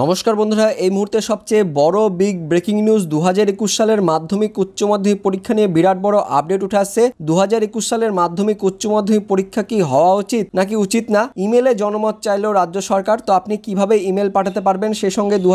নমস্কার বন্ধুরা এই মুহূর্তে সবচেয়ে বড় বিগ ব্রেকিং নিউজ দু সালের মাধ্যমিক উচ্চ মাধ্যমিক পরীক্ষা নিয়ে বিরাট বড় আপডেট উঠে আসছে দু সালের মাধ্যমিক উচ্চ মাধ্যমিক পরীক্ষা কি হওয়া উচিত নাকি উচিত না ইমেলে জনমত চাইল রাজ্য সরকার তো আপনি কিভাবে ইমেল পাঠাতে পারবেন সে সঙ্গে দু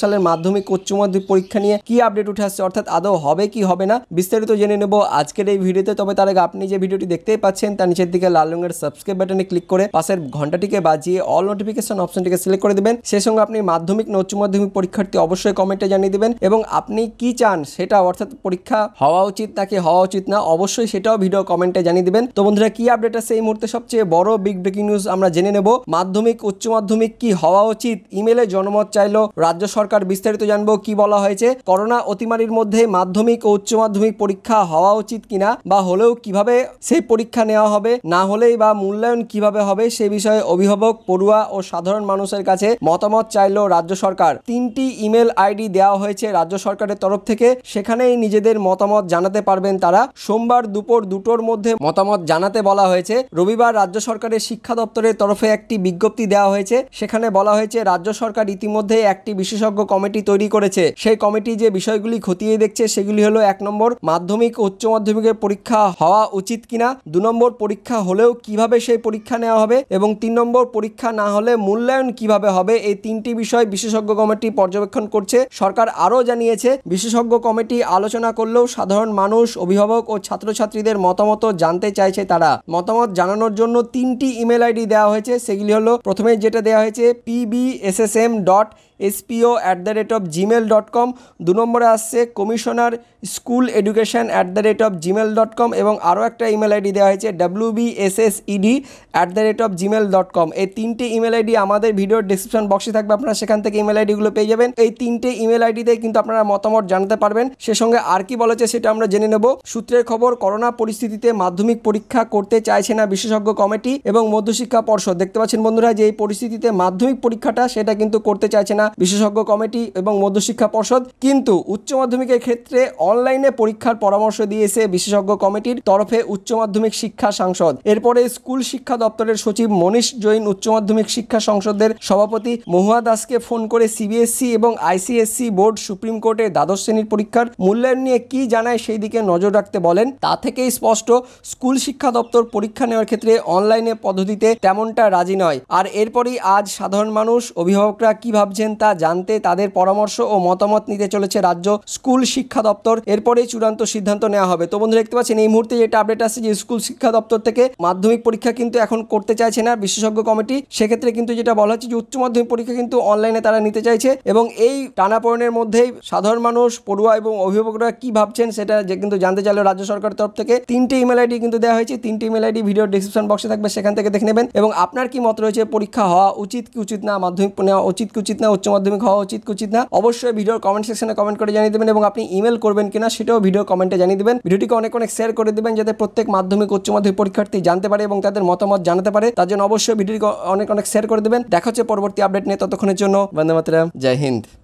সালের মাধ্যমিক উচ্চ মাধ্যমিক পরীক্ষা নিয়ে কি আপডেট উঠে আসছে অর্থাৎ আদৌ হবে কি হবে না বিস্তারিত জেনে নেব আজকের এই ভিডিওতে তবে তার আগে আপনি যে ভিডিওটি দেখতেই পাচ্ছেন তার নিচের দিকে লাল রঙের সাবস্ক্রাইব বাটনে ক্লিক করে পাশের ঘন্টাটিকে বাজিয়ে অল নোটিফিকেশন অপশনটিকে সিলেক্ট করে দেবেন সে সঙ্গে আপনি মাধ্যমিক না উচ্চ মাধ্যমিক পরীক্ষার্থী অবশ্যই কমেন্টে জানিয়ে দেবেন এবং আপনি কি চান সেটা অর্থাৎ পরীক্ষা হওয়া উচিত নাকি হওয়া উচিত না অবশ্যই সেটাও ভিডিও কমেন্টে জানিয়ে দেবেন তো বন্ধুরা কি আপডেট আছে এই মুহূর্তে সবচেয়ে বড় বিগ ব্রেকিং নিউজ আমরা জেনে নেব মাধ্যমিক উচ্চ মাধ্যমিক কি হওয়া উচিত ইমেলে জনমত চাইলো রাজ্য সরকার বিস্তারিত জানবো কি বলা হয়েছে করোনা অতিমারির মধ্যে মাধ্যমিক ও উচ্চ মাধ্যমিক পরীক্ষা হওয়া উচিত কিনা বা হলেও কিভাবে সেই পরীক্ষা নেওয়া হবে না হলেই বা মূল্যায়ন কিভাবে হবে সে বিষয়ে অভিভাবক পড়ুয়া ও সাধারণ মানুষের কাছে মতামত চাইলো রাজ্য সরকার তিনটি ইমেল আইডি দেওয়া হয়েছে রাজ্য সরকারের তরফ থেকে সেখানেই নিজেদের মতামত জানাতে পারবেন তারা সোমবার দুপুর দুটোর মধ্যে মতামত জানাতে বলা হয়েছে রবিবার রাজ্য সরকারের শিক্ষা দপ্তরের তরফে একটি বিজ্ঞপ্তি দেওয়া হয়েছে সেখানে বলা হয়েছে রাজ্য সরকার ইতিমধ্যে একটি বিশেষজ্ঞ কমিটি তৈরি করেছে সেই কমিটি যে বিষয়গুলি খতিয়ে দেখছে সেগুলি হলো এক নম্বর মাধ্যমিক উচ্চ মাধ্যমিকের পরীক্ষা হওয়া উচিত কিনা দু নম্বর পরীক্ষা হলেও কিভাবে সেই পরীক্ষা নেওয়া হবে এবং তিন নম্বর পরীক্ষা না হলে মূল্যায়ন কিভাবে হবে এই তিনটি বিষয় বিষয় বিশেষজ্ঞ কমিটি পর্যবেক্ষণ করছে সরকার আরও জানিয়েছে বিশেষজ্ঞ কমিটি আলোচনা করলেও সাধারণ মানুষ অভিভাবক ও ছাত্রছাত্রীদের মতামত জানতে চাইছে তারা মতামত জানানোর জন্য তিনটি ইমেল আইডি দেওয়া হয়েছে সেগুলি হলো প্রথমে যেটা দেওয়া হয়েছে PBSSM dot SPO at the rate of Gmail dot com দু নম্বরে আসছে commissioner school education at the rate of Gmail dot com এবং আরও একটা ইমেল আইডি দেওয়া হয়েছে W B S S ED at the rate of Gmail dot com এই তিনটে ইমেল আইডি আমাদের ভিডিওর ডিসক্রিপশন বক্সে থাকবে আপনারা সেখান থেকে ইমেল আইডিগুলো পেয়ে যাবেন এই তিনটে ইমেল আইডিতে কিন্তু আপনারা মতামত জানাতে পারবেন সে সঙ্গে আর কি বলেছে সেটা আমরা জেনে নেব সূত্রের খবর করোনা পরিস্থিতিতে মাধ্যমিক পরীক্ষা করতে চাইছে না বিশেষজ্ঞ কমিটি এবং মধ্যশিক্ষা পর্ষদ দেখতে পাচ্ছেন বন্ধুরা যে এই পরিস্থিতিতে মাধ্যমিক পরীক্ষাটা সেটা কিন্তু করতে চাইছে না বিশেষজ্ঞ কমিটি এবং মধ্যশিক্ষা পর্ষদ কিন্তু উচ্চ মাধ্যমিকের ক্ষেত্রে অনলাইনে পরীক্ষার পরামর্শ দিয়েছে বিশেষজ্ঞ কমিটির তরফে উচ্চ মাধ্যমিক শিক্ষা সাংসদ এরপরে স্কুল শিক্ষা দপ্তরের সচিব মনীষ জৈন উচ্চ মাধ্যমিক শিক্ষা সংসদের সভাপতি মহুয়া দাসকে ফোন করে সিবিএসসি এবং আইসিএসসি বোর্ড সুপ্রিম কোর্টে দ্বাদশ শ্রেণীর পরীক্ষার মূল্যায়ন নিয়ে কি জানায় সেই দিকে নজর রাখতে বলেন তা থেকেই স্পষ্ট স্কুল শিক্ষা দপ্তর পরীক্ষা নেওয়ার ক্ষেত্রে অনলাইনে পদ্ধতিতে তেমনটা রাজি নয় আর এরপরই আজ সাধারণ মানুষ অভিভাবকরা কি ভাবছেন তা জানতে তাদের পরামর্শ ও মতামত নিতে চলেছে রাজ্য স্কুল শিক্ষা দপ্তর এরপরেই চূড়ান্ত সিদ্ধান্ত নেওয়া হবে তো বন্ধুরা দেখতে পাচ্ছেন এই মুহূর্তে যেটা আপডেট আসছে যে স্কুল শিক্ষা দপ্তর থেকে মাধ্যমিক পরীক্ষা কিন্তু এখন করতে চাইছে না বিশেষজ্ঞ কমিটি সেক্ষেত্রে কিন্তু যেটা বলা হচ্ছে যে উচ্চ মাধ্যমিক পরীক্ষা কিন্তু অনলাইনে তারা নিতে চাইছে এবং এই টানাপোড়েনের মধ্যেই সাধারণ মানুষ পড়ুয়া এবং অভিভাবকরা কি ভাবছেন সেটা যে কিন্তু জানতে চাইলো রাজ্য সরকারের তরফ থেকে তিনটে ইমেল আইডি কিন্তু দেওয়া হয়েছে তিনটে ইমেল আইডি ভিডিও ডিসক্রিপশন বক্সে থাকবে সেখান থেকে দেখে নেবেন এবং আপনার কি মত রয়েছে পরীক্ষা হওয়া উচিত কি উচিত না মাধ্যমিক নেওয়া উচিত কি উচিত না উচ্চ মাধ্যমিক হওয়া উচিত উচিত না অবশ্যই ভিডিওর কমেন্ট সেকশনে কমেন্ট করে জানিয়ে দেবেন এবং আপনি ইমেল করবেন কিনা সেটাও ভিডিও কমেন্টে জানিয়ে দেবেন ভিডিওটিকে অনেক অনেক শেয়ার করে দেবেন যাতে প্রত্যেক মাধ্যমিক উচ্চ মাধ্যমিক পরীক্ষার্থী জানতে পারে এবং তাদের মতামত জানাতে পারে তার জন্য অবশ্যই ভিডিওটি অনেক অনেক শেয়ার করে দেবেন দেখা হচ্ছে পরবর্তী আপডেট নিয়ে ততক্ষণের জন্য বন্দে মাতরাম জয় হিন্দ